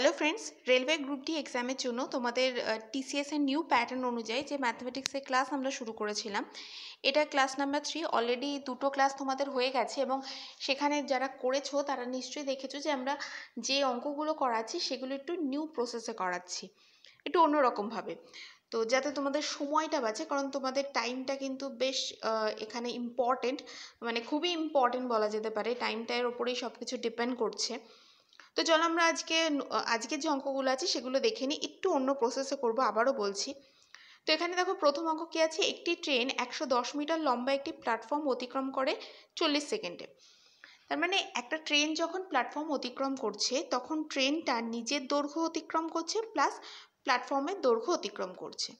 hello friends railway group D এক্সামের জন্য তোমাদের টিসিএস এর নিউ প্যাটার্ন অনুযায়ী যে ম্যাথমেটিক্সের ক্লাস আমরা শুরু করেছিলাম এটা ক্লাস নাম্বার থ্রি অলরেডি দুটো ক্লাস তোমাদের হয়ে গেছে এবং সেখানে যারা করেছো তারা নিশ্চয়ই দেখেছো যে আমরা যে অঙ্কগুলো করাচ্ছি সেগুলো একটু নিউ প্রসেসে করাচ্ছি একটু অন্যরকমভাবে তো যাতে তোমাদের সময়টা বাঁচে কারণ তোমাদের টাইমটা কিন্তু বেশ এখানে ইম্পর্টেন্ট মানে খুবই ইম্পর্টেন্ট বলা যেতে পারে টাইমটার ওপরেই সব কিছু ডিপেন্ড করছে তো চলো আমরা আজকে আজকের যে অঙ্কগুলো আছে সেগুলো দেখে নিই একটু অন্য প্রসেসে করব আবারও বলছি তো এখানে দেখো প্রথম অঙ্ক কী আছে একটি ট্রেন একশো মিটার লম্বা একটি প্ল্যাটফর্ম অতিক্রম করে চল্লিশ সেকেন্ডে তার মানে একটা ট্রেন যখন প্ল্যাটফর্ম অতিক্রম করছে তখন ট্রেনটা নিজের দৈর্ঘ্য অতিক্রম করছে প্লাস প্ল্যাটফর্মের দৈর্ঘ্য অতিক্রম করছে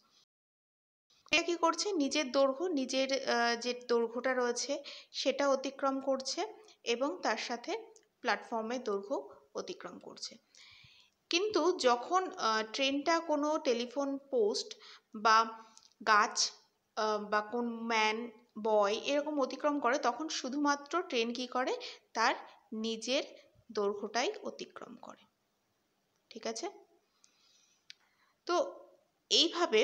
এটা কী করছে নিজের দৈর্ঘ্য নিজের যে দৈর্ঘ্যটা রয়েছে সেটা অতিক্রম করছে এবং তার সাথে প্ল্যাটফর্মের দৈর্ঘ্য অতিক্রম করছে কিন্তু যখন ট্রেনটা কোনো টেলিফোন পোস্ট বা গাছ বা কোন ম্যান বয় এরকম অতিক্রম করে তখন শুধুমাত্র ট্রেন কী করে তার নিজের দৈর্ঘ্যটাই অতিক্রম করে ঠিক আছে তো এইভাবে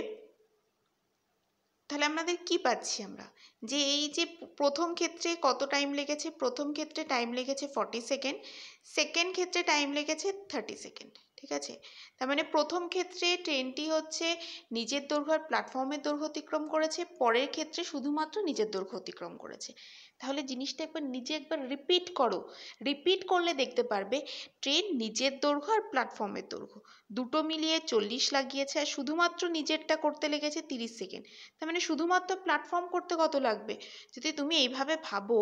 তাহলে আমাদের কি পাচ্ছি আমরা যে এই যে প্রথম ক্ষেত্রে কত টাইম লেগেছে প্রথম ক্ষেত্রে টাইম লেগেছে ফর্টি সেকেন্ড সেকেন্ড ক্ষেত্রে টাইম লেগেছে থার্টি সেকেন্ড ঠিক আছে তার মানে প্রথম ক্ষেত্রে ট্রেনটি হচ্ছে নিজের দৈর্ঘ্য আর প্ল্যাটফর্মের দৈর্ঘ্য অতিক্রম করেছে পরের ক্ষেত্রে শুধুমাত্র নিজের দৈর্ঘ্য অতিক্রম করেছে তাহলে জিনিসটা একবার নিজে একবার রিপিট করো রিপিট করলে দেখতে পারবে ট্রেন নিজের দৈর্ঘ্য আর প্ল্যাটফর্মের দৈর্ঘ্য দুটো মিলিয়ে চল্লিশ লাগিয়েছে আর শুধুমাত্র নিজেরটা করতে লেগেছে তিরিশ সেকেন্ড তার মানে শুধুমাত্র প্ল্যাটফর্ম করতে কত লাগবে যদি তুমি এইভাবে ভাবো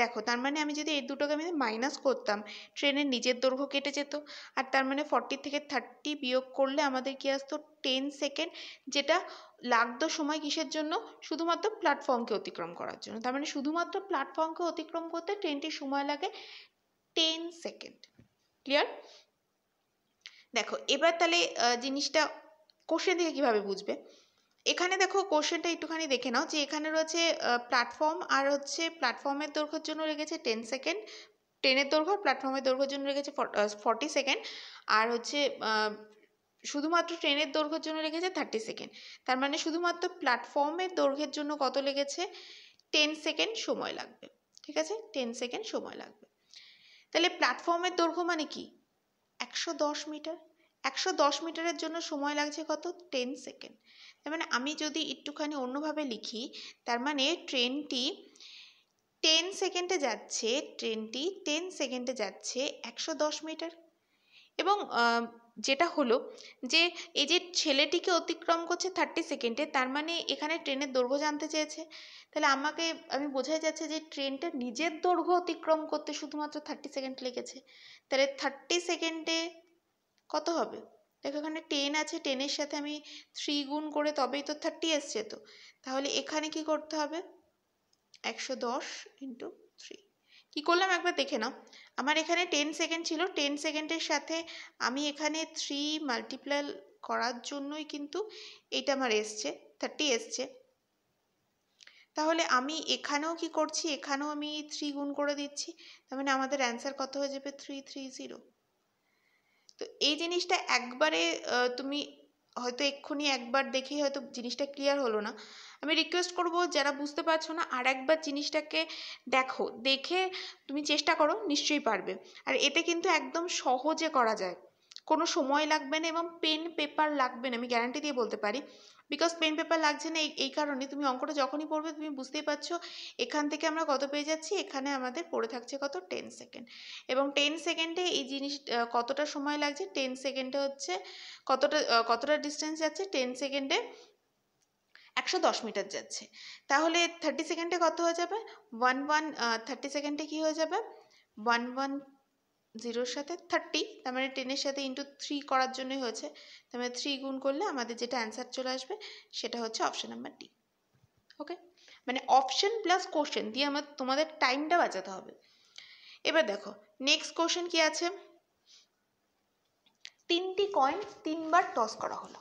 দেখো তার মানে আমি যদি এই দুটোকে আমি মাইনাস করতাম ট্রেনের নিজের দৈর্ঘ্য কেটে যেত আর তার মানে ফর্টি থেকে থার্টি বিয়োগ করলে আমাদের কি আসতো টেন সেকেন্ড যেটা লাগতো সময় কিসের জন্য শুধুমাত্র প্ল্যাটফর্মকে অতিক্রম করার জন্য তার মানে শুধুমাত্র প্ল্যাটফর্মকে অতিক্রম করতে ট্রেনটির সময় লাগে টেন সেকেন্ড ক্লিয়ার দেখো এবার তাহলে জিনিসটা কোশ্চেন থেকে কিভাবে বুঝবে এখানে দেখো কোশ্চেনটা একটুখানি দেখে নাও যে এখানে রয়েছে প্ল্যাটফর্ম আর হচ্ছে প্ল্যাটফর্মের দৈর্ঘ্যের জন্য রেখেছে টেন সেকেন্ড ট্রেনের দৈর্ঘ্য প্ল্যাটফর্মের দৈর্ঘ্যের জন্য রেখেছে ফর্টি সেকেন্ড আর হচ্ছে শুধুমাত্র ট্রেনের দৈর্ঘ্যের জন্য লেগেছে থার্টি সেকেন্ড তার মানে শুধুমাত্র প্ল্যাটফর্মের দৈর্ঘ্যের জন্য কত লেগেছে টেন সেকেন্ড সময় লাগবে ঠিক আছে টেন সেকেন্ড সময় লাগবে তাহলে প্ল্যাটফর্মের দৈর্ঘ্য মানে কি একশো দশ মিটার একশো দশ মিটারের জন্য সময় লাগছে কত টেন সেকেন্ড তার মানে আমি যদি একটুখানি অন্যভাবে লিখি তার মানে ট্রেনটি টেন সেকেন্ডে যাচ্ছে ট্রেনটি টেন সেকেন্ডে যাচ্ছে একশো দশ মিটার এবং যেটা হলো যে এই যে ছেলেটিকে অতিক্রম করছে থার্টি সেকেন্ডে তার মানে এখানে ট্রেনের দৈর্ঘ্য জানতে চেয়েছে তাহলে আমাকে আমি বোঝাই যাচ্ছে যে ট্রেনটা নিজের দৈর্ঘ্য অতিক্রম করতে শুধুমাত্র থার্টি সেকেন্ড লেগেছে তাহলে থার্টি সেকেন্ডে কত হবে দেখো এখানে টেন আছে টেনের সাথে আমি থ্রি গুণ করে তবেই তো থার্টি এসছে তো তাহলে এখানে কি করতে হবে একশো দশ ইন্টু থ্রি কি করলাম একবার দেখে নাও আমার এখানে টেন সেকেন্ড ছিল টেন সেকেন্ডের সাথে আমি এখানে থ্রি মাল্টিপ্লাই করার জন্যই কিন্তু এটা আমার এসছে থার্টি এসছে তাহলে আমি এখানেও কি করছি এখানেও আমি থ্রি গুণ করে দিচ্ছি তার মানে আমাদের অ্যান্সার কত হয়ে যাবে থ্রি থ্রি জিরো তো এই জিনিসটা একবারে তুমি হয়তো এক্ষুনি একবার দেখেই হয়তো জিনিসটা ক্লিয়ার হলো না আমি রিকোয়েস্ট করব যারা বুঝতে পারছো না আর একবার জিনিসটাকে দেখো দেখে তুমি চেষ্টা করো নিশ্চয়ই পারবে আর এতে কিন্তু একদম সহজে করা যায় কোনো সময় লাগবে না এবং পেন পেপার লাগবে না আমি গ্যারান্টি দিয়ে বলতে পারি বিকজ পেন পেপার লাগছে না এই কারণে তুমি অঙ্কটা যখনই পড়বে তুমি বুঝতেই পারছো এখান থেকে আমরা কত পেয়ে যাচ্ছি এখানে আমাদের পড়ে থাকছে কত টেন সেকেন্ড এবং টেন সেকেন্ডে এই জিনিস কতটা সময় লাগছে টেন সেকেন্ডে হচ্ছে কতটা কতটা ডিস্টেন্স যাচ্ছে টেন সেকেন্ডে একশো দশ মিটার যাচ্ছে তাহলে থার্টি সেকেন্ডে কত হয়ে যাবে ওয়ান ওয়ান থার্টি সেকেন্ডে কী হয়ে যাবে ওয়ান ওয়ান জিরোর সাথে থার্টি তার মানে টেনের সাথে ইন্টু থ্রি করার জন্যই হয়েছে তার মানে থ্রি গুণ করলে আমাদের যেটা অ্যান্সার চলে আসবে সেটা হচ্ছে অপশান নাম্বার ডি ওকে মানে অপশান প্লাস কোশ্চেন দিয়ে আমার তোমাদের টাইমটা বাঁচাতে হবে এবার দেখো নেক্সট কোশ্চেন কি আছে তিনটি কয়েন তিনবার টস করা হলো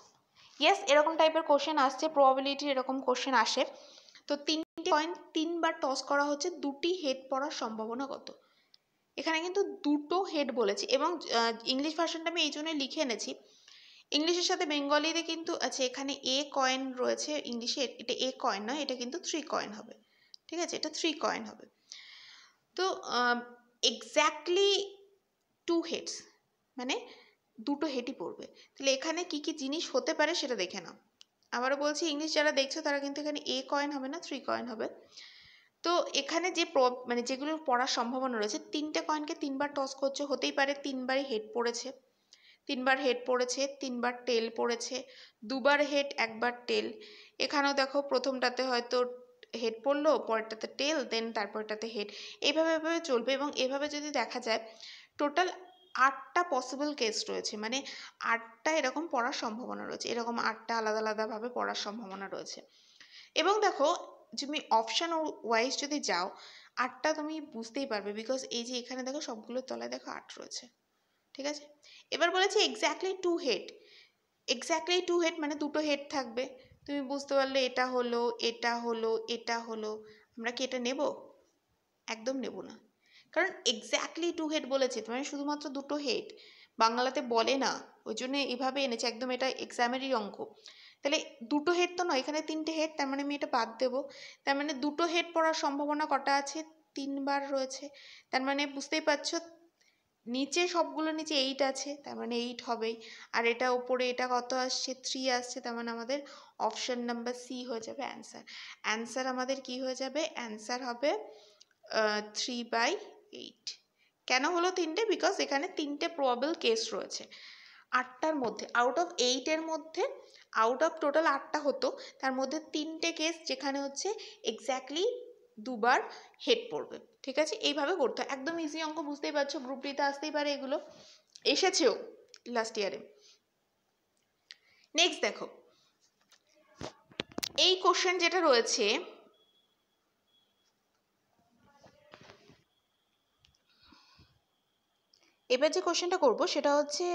ইয়েস এরকম টাইপের কোশ্চেন আসছে প্রবাবিলিটির এরকম কোশ্চেন আসে তো তিনটি কয়েন তিনবার টস করা হচ্ছে দুটি হেড পড়ার সম্ভাবনা কত এখানে কিন্তু দুটো হেড বলেছি এবং ইংলিশ ভার্সনটা আমি এই জন্য লিখে এনেছি ইংলিশের সাথে বেঙ্গলিতে কিন্তু আছে এখানে এ কয়েন রয়েছে ইংলিশে এটা এ কয়েন নয় এটা কিন্তু থ্রি কয়েন হবে ঠিক আছে এটা থ্রি কয়েন হবে তো এক্স্যাক্টলি টু হেডস মানে দুটো হেটি পড়বে তাহলে এখানে কি কি জিনিস হতে পারে সেটা দেখে নাও আবারও বলছি ইংলিশ যারা দেখছো তারা কিন্তু এখানে এ কয়েন হবে না থ্রি কয়েন হবে তো এখানে যে মানে যেগুলো পড়ার সম্ভাবনা রয়েছে তিনটে কয়েনকে তিনবার টস করছে হতেই পারে তিনবারই হেড পড়েছে তিনবার হেড পড়েছে তিনবার টেল পড়েছে দুবার হেড একবার টেল এখানেও দেখো প্রথমটাতে হয়তো হেড পড়লো পরেরটাতে টেল দেন তারপরটাতে হেড এইভাবে এভাবে চলবে এবং এভাবে যদি দেখা যায় টোটাল আটটা পসিবল কেস রয়েছে মানে আটটা এরকম পড়ার সম্ভাবনা রয়েছে এরকম আটটা আলাদা আলাদাভাবে পড়ার সম্ভাবনা রয়েছে এবং দেখো তুমি অপশান ওয়াইজ যদি যাও আটটা তুমি বুঝতেই পারবে বিকজ এই যে এখানে দেখো সবগুলোর তলায় দেখো আট রয়েছে ঠিক আছে এবার বলেছে exactly two head exactly two head মানে দুটো হেড থাকবে তুমি বুঝতে পারলে এটা হলো এটা হলো এটা হলো আমরা কি এটা নেব একদম নেব না কারণ এক্স্যাক্টলি টু হেড বলেছে মানে শুধুমাত্র দুটো হেড বাংলাতে বলে না ওই জন্য এইভাবে এনেছে একদম এটা এক্সামেরই অঙ্ক তাহলে দুটো হেড তো নয় এখানে তিনটে হেড তার মানে আমি এটা বাদ দেবো তার মানে দুটো হেড পড়ার সম্ভাবনা কটা আছে তিনবার রয়েছে তার মানে বুঝতেই পারছো নিচে সবগুলো নিচে এইট আছে তার মানে এইট হবেই আর এটা ওপরে এটা কত আসছে থ্রি আসছে তার মানে আমাদের অপশান নাম্বার সি হয়ে যাবে অ্যান্সার অ্যান্সার আমাদের কি হয়ে যাবে অ্যান্সার হবে থ্রি বাই এইট কেন হলো তিনটে বিকজ এখানে তিনটে প্রবাবল কেস রয়েছে আটটার মধ্যে আউট অফ এইটের মধ্যে আউট অফ টোটাল আটটা হতো তার মধ্যে তিনটে কেস যেখানে হচ্ছে এক্স্যাক্টলি দুবার হেড পড়বে ঠিক আছে এইভাবে করতে হয় একদম ইজি অঙ্ক বুঝতেই পারছো গ্রুপ ডিতে আসতেই পারে এগুলো এসেছেও লাস্ট ইয়ারে নেক্সট দেখো এই কোশ্চেন যেটা রয়েছে এবার যে কোশ্চেনটা করব সেটা হচ্ছে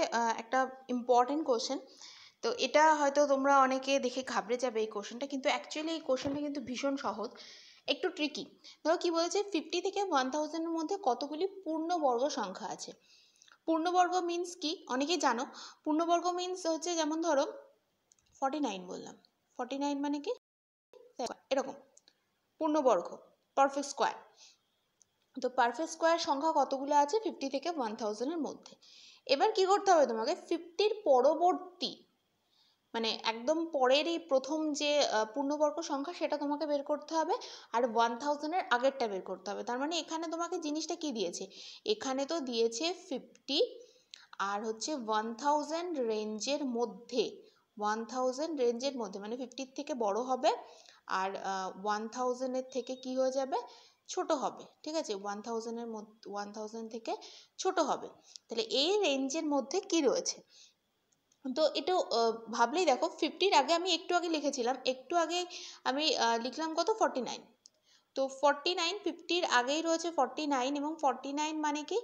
একটা ইম্পর্টেন্ট কোশ্চেন তো এটা হয়তো তোমরা অনেকে দেখে ঘাবড়ে যাবে এই কোশ্চেনটা কিন্তু অ্যাকচুয়ালি এই কোয়েশ্চেনটা কিন্তু ভীষণ সহজ একটু ট্রিকি ধরো কী বলেছে ফিফটি থেকে ওয়ান থাউজেন্ডের মধ্যে কতগুলি পূর্ণবর্গ সংখ্যা আছে পূর্ণবর্গ মিনস কি অনেকেই জানো পূর্ণবর্গ মিনস হচ্ছে যেমন ধরো ফর্টি নাইন বললাম ফর্টি নাইন মানে কি এরকম পূর্ণবর্গ পারফেক্ট স্কোয়ার তো পারফেক্ট স্কোয়ার সংখ্যা কতগুলো আছে ফিফটি থেকে ওয়ান থাউজেন্ডের মধ্যে এবার কি করতে হবে তোমাকে ফিফটির পরবর্তী মানে একদম পরের এই প্রথম যে পূর্ণবর্গ সংখ্যা সেটা তোমাকে বের করতে হবে আর ওয়ান থাউজেন্ডের আগেরটা বের করতে হবে তার মানে এখানে তোমাকে জিনিসটা কি দিয়েছে এখানে তো দিয়েছে ফিফটি আর হচ্ছে ওয়ান থাউজেন্ড রেঞ্জের মধ্যে ওয়ান থাউজেন্ড রেঞ্জের মধ্যে মানে ফিফটির থেকে বড় হবে আর ওয়ান থাউজেন্ডের থেকে কি হয়ে যাবে ছোট হবে ঠিক আছে ওয়ান থাউজেন্ডের মধ্যে ওয়ান থাউজেন্ড থেকে ছোট হবে তাহলে এই রেঞ্জের মধ্যে কি রয়েছে তো এটা ভাবলেই দেখো ফিফটির আগে আমি একটু আগে লিখেছিলাম একটু আগে আমি লিখলাম কত ফর্টি নাইন তো ফর্টি নাইন ফিফটির আগেই রয়েছে ফর্টি নাইন এবং ফর্টি নাইন মানে কি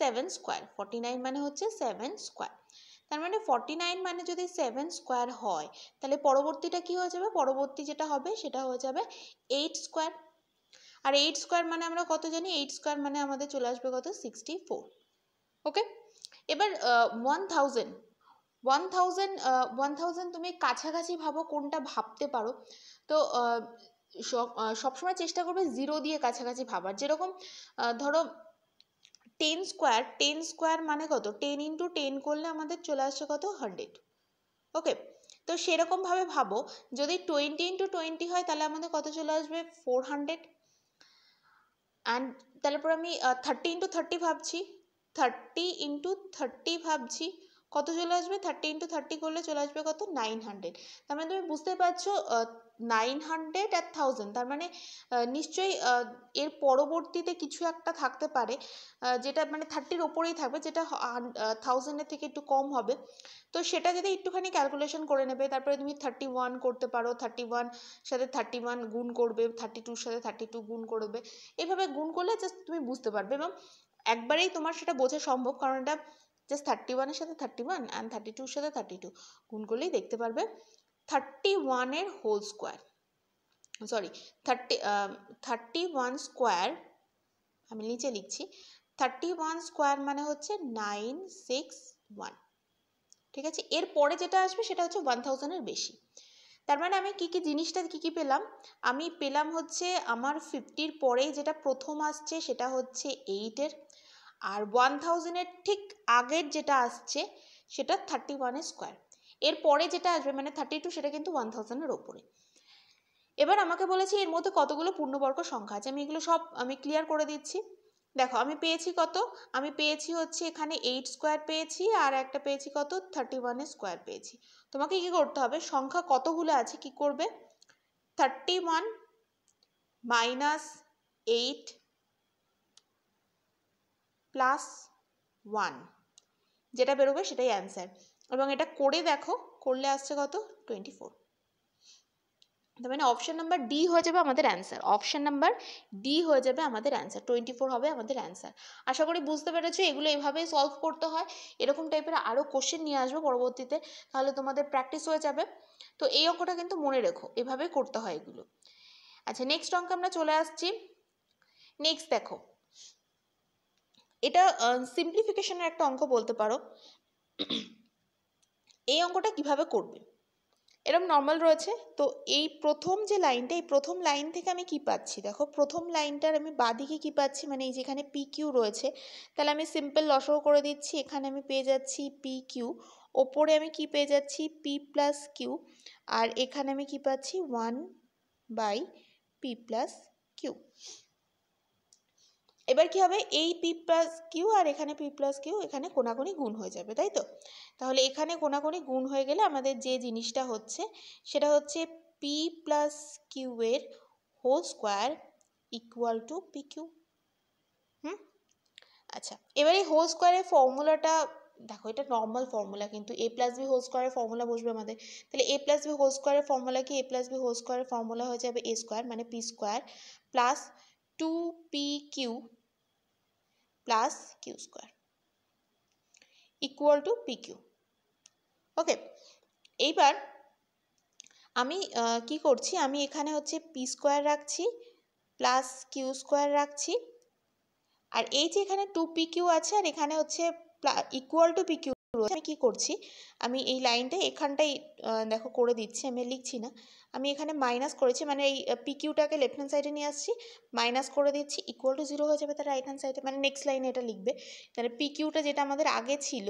সেভেন স্কোয়ার ফর্টি নাইন মানে হচ্ছে সেভেন স্কোয়ার তার মানে ফর্টি নাইন মানে যদি সেভেন স্কোয়ার হয় তাহলে পরবর্তীটা কি হয়ে যাবে পরবর্তী যেটা হবে সেটা হয়ে যাবে এইট স্কোয়ার আর এইট স্কোয়ার মানে আমরা কত জানি এইট স্কোয়ার মানে আমাদের চলে আসবে কত সিক্সটি ফোর ওকে এবার one thousand one thousand one thousand তুমি কাছাকাছি ভাবো কোনটা ভাবতে পারো তো সবসময় চেষ্টা করবে জিরো দিয়ে কাছাকাছি ভাবার যেরকম ধরো টেন স্কোয়ার টেন স্কোয়ার মানে কত টেন ইন্টু টেন করলে আমাদের চলে আসছে কত হান্ড্রেড ওকে তো সেরকমভাবে ভাবো যদি টোয়েন্টি ইন্টু টোয়েন্টি হয় তাহলে আমাদের কত চলে আসবে ফোর হান্ড্রেড অ্যান্ড তাহলে তারপর আমি থার্টি ইন্টু থার্টি ভাবছি থার্টি ইন্টু থার্টি ভাবছি কত চলে আসবে থার্টি ইন্টু থার্টি করলে চলে আসবে কত নাইন হান্ড্রেড তার মানে তুমি বুঝতে পারছো নাইন হান্ড্রেড অ্যাট থাউজেন্ড তার মানে নিশ্চয়ই এর পরবর্তীতে কিছু একটা থাকতে পারে যেটা মানে থার্টির ওপরেই থাকবে যেটা থাউজেন্ডের থেকে একটু কম হবে তো সেটা যদি একটুখানি ক্যালকুলেশন করে নেবে তারপরে তুমি থার্টি ওয়ান করতে পারো থার্টি ওয়ান সাথে থার্টি ওয়ান গুণ করবে থার্টি টুর সাথে থার্টি টু গুণ করবে এভাবে গুণ করলে জাস্ট তুমি বুঝতে পারবে এবং একবারেই তোমার সেটা বোঝা সম্ভব কারণ এটা জাস্ট থার্টি ওয়ানের সাথে থার্টি ওয়ান অ্যান্ড থার্টি টুর সাথে থার্টি টু গুণ করলেই দেখতে পারবে থার্টি ওয়ানের whole square sorry thirty thirty one square আমি নিচে লিখছি থার্টি ওয়ান স্কোয়ার মানে হচ্ছে নাইন সিক্স ওয়ান ঠিক আছে এরপরে যেটা আসবে সেটা হচ্ছে ওয়ান থাউজেন্ডের বেশি তার মানে আমি কী কী জিনিসটা কী কী পেলাম আমি পেলাম হচ্ছে আমার ফিফটির পরে যেটা প্রথম আসছে সেটা হচ্ছে এইটের আর ওয়ান থাউজেন্ডের ঠিক আগের যেটা আসছে সেটা থার্টি ওয়ানের স্কোয়ার এর পরে যেটা আসবে মানে থার্টি টু সেটা কিন্তু ওয়ান থাউজেন্ডের ওপরে এবার আমাকে বলেছে এর মধ্যে কতগুলো পূর্ণবর্গ সংখ্যা আছে আমি এগুলো সব আমি ক্লিয়ার করে দিচ্ছি দেখো আমি পেয়েছি কত আমি পেয়েছি হচ্ছে এখানে এইট স্কোয়ার পেয়েছি আর একটা পেয়েছি কত থার্টি ওয়ানের স্কোয়ার পেয়েছি তোমাকে কি করতে হবে সংখ্যা কতগুলো আছে কি করবে thirty one minus eight plus one যেটা বেরোবে সেটাই অ্যান্সার এবং এটা করে দেখো করলে আসছে কত টোয়েন্টি ফোর তার মানে অপশান নাম্বার ডি হয়ে যাবে আমাদের অ্যান্সার অপশান নাম্বার ডি হয়ে যাবে আমাদের অ্যান্সার টোয়েন্টি ফোর হবে আমাদের অ্যান্সার আশা করি বুঝতে পেরেছো এগুলো এভাবেই সলভ করতে হয় এরকম টাইপের আরও কোশ্চেন নিয়ে আসবো পরবর্তীতে তাহলে তোমাদের প্র্যাকটিস হয়ে যাবে তো এই অঙ্কটা কিন্তু মনে রেখো এভাবে করতে হয় এগুলো আচ্ছা নেক্সট অঙ্কে আমরা চলে আসছি নেক্সট দেখো এটা সিম্পলিফিকেশনের একটা অঙ্ক বলতে পারো এই অঙ্কটা কিভাবে করবে এরম নর্মাল রয়েছে তো এই প্রথম যে লাইনটা এই প্রথম লাইন থেকে আমি কি পাচ্ছি দেখো প্রথম লাইনটার আমি বাদিকে কি পাচ্ছি মানে এই যেখানে পি কিউ রয়েছে তাহলে আমি সিম্পল লসও করে দিচ্ছি এখানে আমি পেয়ে যাচ্ছি পি কিউ ওপরে আমি কি পেয়ে যাচ্ছি পি প্লাস কিউ আর এখানে আমি কি পাচ্ছি one by p plus q এবার কি হবে এই পি প্লাস কিউ আর এখানে পি প্লাস কিউ এখানে কোনাকুনি গুণ হয়ে যাবে তাই তো তাহলে এখানে কোনাকুনি গুণ হয়ে গেলে আমাদের যে জিনিসটা হচ্ছে সেটা হচ্ছে পি প্লাস কিউয়ের whole square equal to p q hmm আচ্ছা এবার এই হোল স্কোয়ারের ফর্মুলাটা দেখো এটা নর্মাল ফর্মুলা কিন্তু এ প্লাস বি হোল স্কোয়ারের ফর্মুলা বসবে আমাদের তাহলে এ প্লাস বি হোল স্কোয়ারের ফর্মুলা কি এ প্লাস বি হোল স্কোয়ারের ফর্মুলা হয়ে যাবে এ স্কোয়ার মানে p square plus two p q plus q square equal to p q okay এইবার আমি কি করছি আমি এখানে হচ্ছে পি স্কোয়ার রাখছি প্লাস কিউ স্কোয়ার রাখছি আর এই যে এখানে টু পি কিউ আছে আর এখানে হচ্ছে ইকুয়াল টু পি কিউ রয়েছে আমি কী করছি আমি এই লাইনটা এখানটাই দেখো করে দিচ্ছি আমি লিখছি না আমি এখানে মাইনাস করেছি মানে এই পিকিউটাকে লেফট হ্যান্ড সাইডে নিয়ে আসছি মাইনাস করে দিচ্ছি ইকুয়াল টু জিরো হয়ে যাবে তার রাইট হ্যান্ড সাইডে মানে নেক্সট লাইনে এটা লিখবে তাহলে পিকিউটা যেটা আমাদের আগে ছিল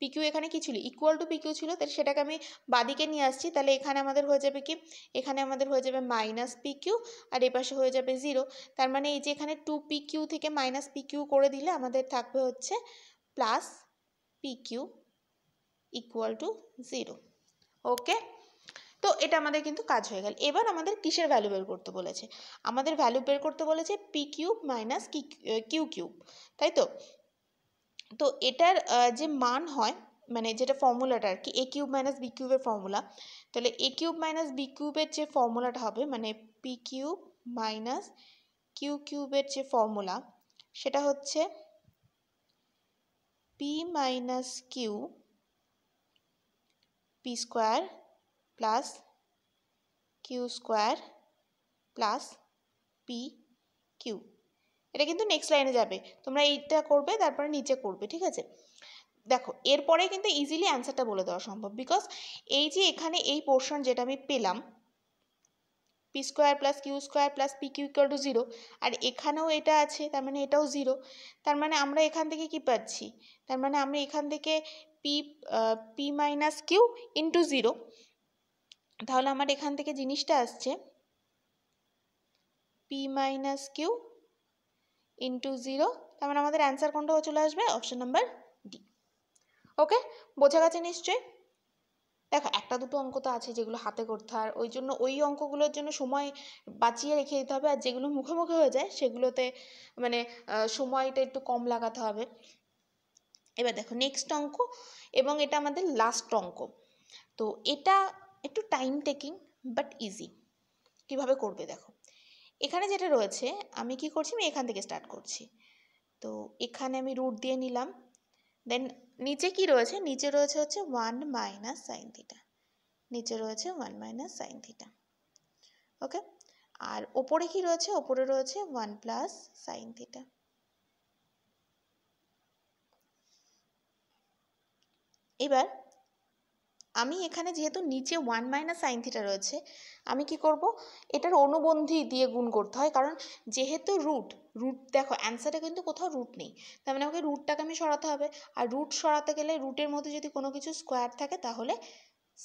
পিকিউ এখানে কি ছিল ইকুয়াল টু পিকিউ ছিল তাহলে সেটাকে আমি বাদিকে নিয়ে আসছি তাহলে এখানে আমাদের হয়ে যাবে কি এখানে আমাদের হয়ে যাবে মাইনাস পিকিউ আর এ পাশে হয়ে যাবে জিরো তার মানে এই যে এখানে টু পিকিউ থেকে মাইনাস পিকিউ করে দিলে আমাদের থাকবে হচ্ছে plus p q equal to zero okay তো এটা আমাদের কিন্তু কাজ হয়ে গেল এবার আমাদের কিসের ভ্যালু বের করতে বলেছে আমাদের ভ্যালু বের করতে বলেছে p cube minus q cube তাই তো তো এটার যে মান হয় মানে যেটা ফর্মুলাটা আর কি এ কিউব মাইনাস বি কিউবের ফর্মুলা তাহলে এ কিউব মাইনাস বি কিউবের যে ফর্মুলাটা হবে মানে পি কিউব মাইনাস কিউ কিউবের যে ফর্মুলা সেটা হচ্ছে p minus q p square plus q square plus p q এটা কিন্তু নেক্সট লাইনে যাবে তোমরা এইটা করবে তারপরে নিচে করবে ঠিক আছে দেখো এরপরে কিন্তু ইজিলি অ্যান্সারটা বলে দেওয়া সম্ভব বিকজ এই যে এখানে এই পোর্শন যেটা আমি পেলাম p square plus q square plus p q equal to zero আর এখানেও এটা আছে তার মানে এটাও জিরো তার মানে আমরা এখান থেকে কি পাচ্ছি তার মানে আমরা এখান থেকে p p minus q into zero তাহলে আমার এখান থেকে জিনিসটা আসছে p minus q into zero তার মানে আমাদের অ্যান্সার কোনটাও চলে আসবে অপশান নাম্বার ডি ওকে বোঝা গেছে নিশ্চয়ই দেখো একটা দুটো অঙ্ক তো আছে যেগুলো হাতে করতে হয় ওই জন্য ওই অঙ্কগুলোর জন্য সময় বাঁচিয়ে রেখে দিতে হবে আর যেগুলো মুখে মুখে হয়ে যায় সেগুলোতে মানে সময়টা একটু কম লাগাতে হবে এবার দেখো নেক্সট অঙ্ক এবং এটা আমাদের লাস্ট অঙ্ক তো এটা একটু টাইম টেকিং বাট ইজি কিভাবে করবে দেখো এখানে যেটা রয়েছে আমি কি করছি আমি এখান থেকে স্টার্ট করছি তো এখানে আমি রুট দিয়ে নিলাম দেন নিচে কি রয়েছে নিচে রয়েছে হচ্ছে ওয়ান মাইনাস সাইন থিটা নিচে রয়েছে one minus sine theta okay আর ওপরে কি রয়েছে ওপরে রয়েছে ওয়ান প্লাস সাইন থিটা এবার আমি এখানে যেহেতু নিচে ওয়ান মাইনাস সাইন থিটা রয়েছে আমি কি করব এটার অনুবন্ধী দিয়ে গুণ করতে হয় কারণ যেহেতু রুট রুট দেখো অ্যান্সারে কিন্তু কোথাও রুট নেই তার মানে আমাকে রুটটাকে আমি সরাতে হবে আর রুট সরাতে গেলে রুটের মধ্যে যদি কোনো কিছু স্কোয়ার থাকে তাহলে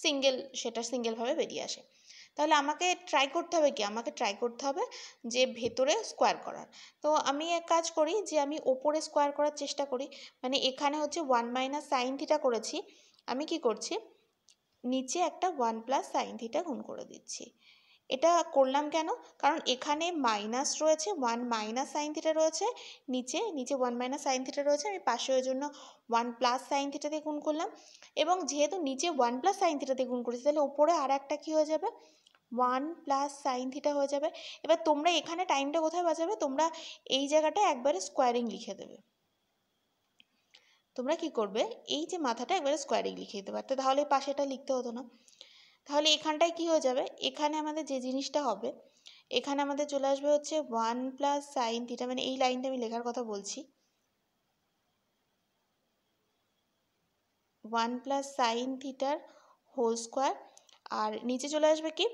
সিঙ্গেল সেটা সিঙ্গেলভাবে বেরিয়ে আসে তাহলে আমাকে ট্রাই করতে হবে কি আমাকে ট্রাই করতে হবে যে ভেতরে স্কোয়ার করার তো আমি এক কাজ করি যে আমি ওপরে স্কোয়ার করার চেষ্টা করি মানে এখানে হচ্ছে ওয়ান মাইনাস সাইন থিটা করেছি আমি কি করছি নিচে একটা ওয়ান প্লাস সাইন থিটা গুণ করে দিচ্ছি এটা করলাম কেন কারণ এখানে মাইনাস রয়েছে ওয়ান মাইনাস সাইন থিটা রয়েছে নিচে নিচে ওয়ান মাইনাস সাইন থিটা রয়েছে আমি পাশে ওই জন্য ওয়ান প্লাস সাইন থিটা দিয়ে গুণ করলাম এবং যেহেতু নিচে ওয়ান প্লাস সাইন থিটা দিয়ে গুণ করেছি তাহলে ওপরে আর একটা কী হয়ে যাবে ওয়ান প্লাস সাইন থিটা হয়ে যাবে এবার তোমরা এখানে টাইমটা কোথায় বাঁচাবে তোমরা এই জায়গাটা একবারে স্কোয়ারিং লিখে দেবে তোমরা কি করবে এই যে মাথাটা একবারে স্কোয়ারে লিখে দিতে পারতো তাহলে পাশেটা লিখতে হতো না তাহলে এখানটায় কি হয়ে যাবে এখানে আমাদের যে জিনিসটা হবে এখানে আমাদের চলে আসবে হচ্ছে ওয়ান প্লাস সাইন থিটা মানে এই লাইনটা আমি লেখার কথা বলছি ওয়ান প্লাস সাইন থিটার হোল স্কোয়ার আর নিচে চলে আসবে কি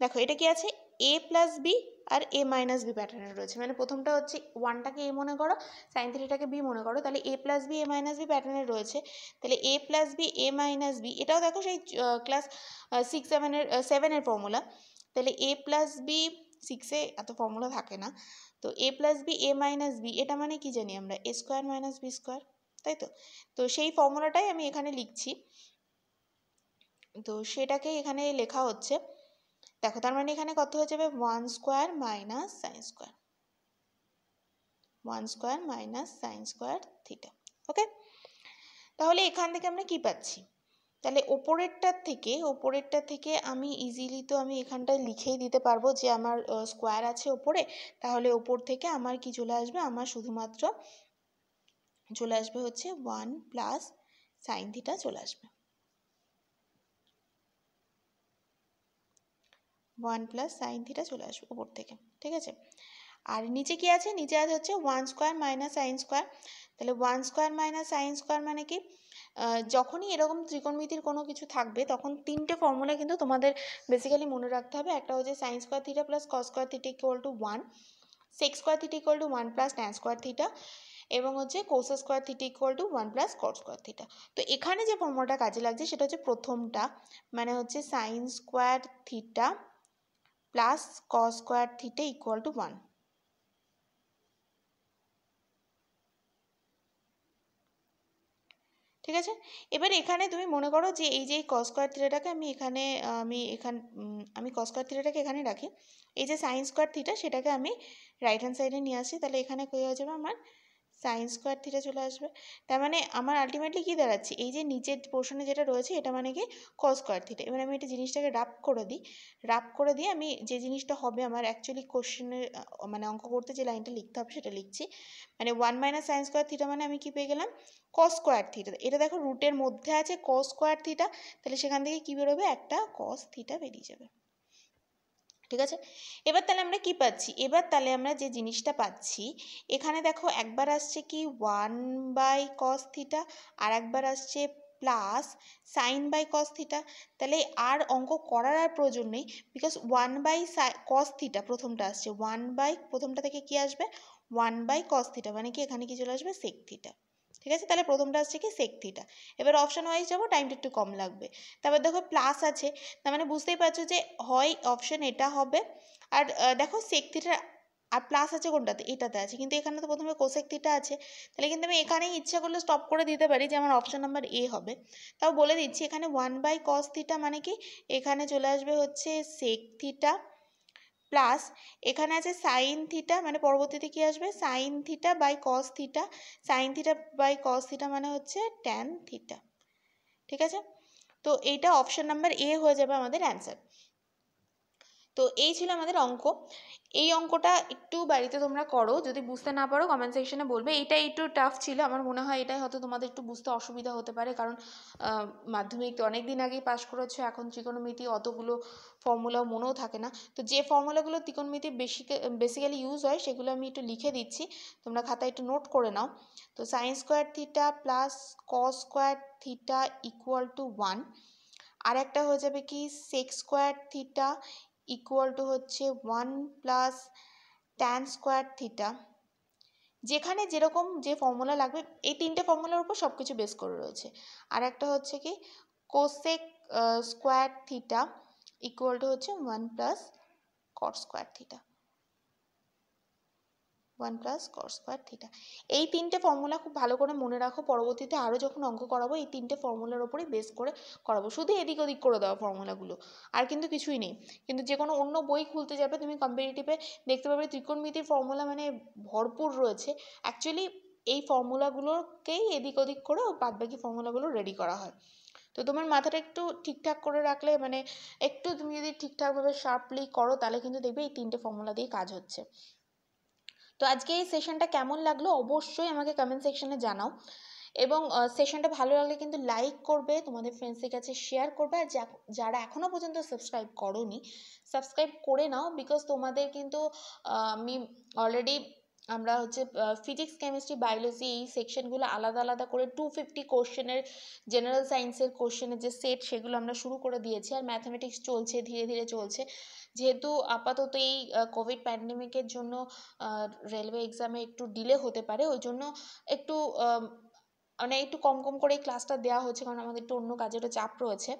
দেখো এটা কি আছে এ প্লাস বি আর এ মাইনাস বি প্যাটার্নে রয়েছে মানে প্রথমটা হচ্ছে ওয়ানটাকে এ মনে করো সাইন থ্রিটাকে বি মনে করো তাহলে a plus b a minus b প্যাটার্নে রয়েছে তাহলে a plus b a minus b এটাও দেখো সেই ক্লাস সিক্স সেভেনের সেভেনের ফর্মুলা তাহলে এ প্লাস বি সিক্সে এত ফর্মুলা থাকে না তো a plus b a minus b এটা মানে কি জানি আমরা a square minus b square তাই তো তো সেই ফর্মুলাটাই আমি এখানে লিখছি তো সেটাকে এখানে লেখা হচ্ছে দেখো তার মানে এখানে কত হয়ে যাবে one square minus sine square one square minus sine square theta okay তাহলে এখান থেকে আমরা কি পাচ্ছি তাহলে ওপরেরটার থেকে ওপরেরটা থেকে আমি ইজিলি তো আমি এখানটায় লিখেই দিতে পারবো যে আমার স্কোয়ার আছে ওপরে তাহলে ওপর থেকে আমার কি চলে আসবে আমার শুধুমাত্র চলে আসবে হচ্ছে ওয়ান প্লাস সাইন থিটা চলে আসবে ওয়ান প্লাস সাইন থিটা চলে আসবে উপর থেকে ঠিক আছে আর নিচে কি আছে নিচে আছে হচ্ছে one square minus sine square তাহলে one square minus sine square মানে কি যখনই এরকম ত্রিকোণমিতির কোনো কিছু থাকবে তখন তিনটে ফর্মুলা কিন্তু তোমাদের বেসিক্যালি মনে রাখতে হবে একটা হচ্ছে sine square theta plus cos square theta equal to one sec square theta equal to one plus tan square theta এবং হচ্ছে cos square theta equal to one plus cot square theta তো এখানে যে ফর্মুলাটা কাজে লাগছে সেটা হচ্ছে প্রথমটা মানে হচ্ছে sine square theta plus cos square theta equal to one ঠিক আছে এবার এখানে তুমি মনে করো যে এই যে কস স্কোয়ার থিটাটাকে আমি এখানে আমি এখান আমি কস স্কোয়ার থিটাটাকে এখানে রাখি এই যে সাইন্স স্কোয়ার থিটা সেটাকে আমি রাইট হ্যান্ড সাইডে নিয়ে আসি তাহলে এখানে কী হয়ে যাবে আমার সাইন স্কোয়ার থিটা চলে আসবে তার মানে আমার আলটিমেটলি কী দাঁড়াচ্ছে এই যে নিচের পোর্শনে যেটা রয়েছে এটা মানে কি ক স্কোয়ার থিটা এবার আমি এটা জিনিসটাকে রাপ করে দিই রাপ করে দিয়ে আমি যে জিনিসটা হবে আমার অ্যাকচুয়ালি কোশ্চেনে মানে অঙ্ক করতে যে লাইনটা লিখতে হবে সেটা লিখছি মানে one minus sine square theta মানে আমি কী পেয়ে গেলাম কস স্কোয়ার থিটা এটা দেখো রুটের মধ্যে আছে ক স্কোয়ার থিটা তাহলে সেখান থেকে কী বেরোবে একটা কস থিটা বেরিয়ে যাবে ঠিক আছে এবার তাহলে আমরা কি পাচ্ছি এবার তাহলে আমরা যে জিনিসটা পাচ্ছি এখানে দেখো একবার আসছে কি ওয়ান বাই কস থিটা আর একবার আসছে plus sine by cos theta তাহলে আর অঙ্ক করার আর প্রয়োজন নেই because one by cos theta প্রথমটা আসছে ওয়ান বাই প্রথমটা থেকে কি আসবে ওয়ান বাই কস থিটা মানে কি এখানে কি চলে আসবে সেক থিটা ঠিক আছে তাহলে প্রথমটা আসছে কি সেক থিটা এবার অপশান ওয়াইজ যাবো টাইমটা একটু কম লাগবে তারপর দেখো প্লাস আছে তার মানে বুঝতেই পারছো যে হয় অপশান এটা হবে আর দেখো সেক থিটা আর প্লাস আছে কোনটাতে এটাতে আছে কিন্তু এখানে তো প্রথমে কোসেক থিটা আছে তাহলে কিন্তু আমি এখানেই ইচ্ছা করলে স্টপ করে দিতে পারি যে আমার অপশান নাম্বার এ হবে তাও বলে দিচ্ছি এখানে ওয়ান বাই কস থিটা মানে কি এখানে চলে আসবে হচ্ছে সেক থিটা প্লাস এখানে আছে সাইন থিটা মানে পরবর্তীতে কি আসবে sine theta by cos theta sine theta by cos theta মানে হচ্ছে ট্যান থিটা ঠিক আছে তো এইটা অপশান নাম্বার এ হয়ে যাবে আমাদের অ্যান্সার তো এই ছিল আমাদের অঙ্ক এই অঙ্কটা একটু বাড়িতে তোমরা করো যদি বুঝতে না পারো কমেন্ট সেকশনে বলবে এটা একটু টাফ ছিল আমার মনে হয় এটাই হয়তো তোমাদের একটু বুঝতে অসুবিধা হতে পারে কারণ মাধ্যমিক তো অনেক দিন আগেই পাশ করেছো এখন ত্রিকোণমিতি অতগুলো ফর্মুলা মনেও থাকে না তো যে ফর্মুলাগুলো ত্রিকোণমিতি বেশি বেসিক্যালি ইউজ হয় সেগুলো আমি একটু লিখে দিচ্ছি তোমরা খাতায় একটু নোট করে নাও তো sine square theta plus cos square theta equal to one আর একটা হয়ে যাবে কি sec square theta equal to হচ্ছে one plus tan square theta যেখানে যেরকম যে ফর্মুলা লাগবে এই তিনটে ফর্মুলার উপর সব কিছু বেস করে রয়েছে আর একটা হচ্ছে কি cosec square theta equal to হচ্ছে one plus cot square theta one plus কর স্কোয়ার থিটা এই তিনটে ফর্মুলা খুব ভালো করে মনে রাখো পরবর্তীতে আরও যখন অঙ্ক করাবো এই তিনটে ফর্মুলার ওপরে বেস করে করাবো শুধু এদিক ওদিক করে দেওয়া ফর্মুলাগুলো আর কিন্তু কিছুই নেই কিন্তু যে কোনো অন্য বই খুলতে যাবে তুমি কম্পিটিটিভে দেখতে পাবে ত্রিকোণমিতির ফর্মুলা মানে ভরপুর রয়েছে অ্যাকচুয়ালি এই ফর্মুলাগুলোকেই এদিক ওদিক করে বাদবাকি ফর্মুলাগুলো রেডি করা হয় তো তোমার মাথাটা একটু ঠিকঠাক করে রাখলে মানে একটু তুমি যদি ঠিকঠাকভাবে শার্পলি করো তাহলে কিন্তু দেখবে এই তিনটে ফর্মুলা দিয়ে কাজ হচ্ছে তো আজকে এই সেশনটা কেমন লাগলো অবশ্যই আমাকে কমেন্ট সেকশনে জানাও এবং সেশনটা ভালো লাগলে কিন্তু লাইক করবে তোমাদের ফ্রেন্ডসের কাছে শেয়ার করবে আর যারা এখনও পর্যন্ত সাবস্ক্রাইব করনি সাবস্ক্রাইব করে নাও বিকজ তোমাদের কিন্তু আমি অলরেডি আমরা হচ্ছে ফিজিক্স কেমিস্ট্রি বায়োলজি এই সেকশনগুলো আলাদা আলাদা করে টু ফিফটি কোশ্চেনের জেনারেল সায়েন্সের কোশ্চেনের যে সেট সেগুলো আমরা শুরু করে দিয়েছি আর ম্যাথামেটিক্স চলছে ধীরে ধীরে চলছে যেহেতু আপাতত এই কোভিড প্যান্ডেমিকের জন্য রেলওয়ে এক্সামে একটু ডিলে হতে পারে ওই জন্য একটু মানে একটু কম কম করে ক্লাসটা দেওয়া হচ্ছে কারণ আমাদের একটু অন্য কাজেরও চাপ রয়েছে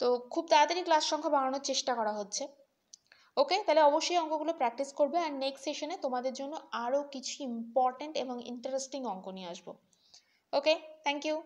তো খুব তাড়াতাড়ি ক্লাস সংখ্যা বাড়ানোর চেষ্টা করা হচ্ছে ওকে তাহলে অবশ্যই অঙ্কগুলো প্র্যাকটিস করবে আর নেক্সট সেশনে তোমাদের জন্য আরও কিছু ইম্পর্ট্যান্ট এবং ইন্টারেস্টিং অঙ্ক নিয়ে আসবো ওকে থ্যাংক ইউ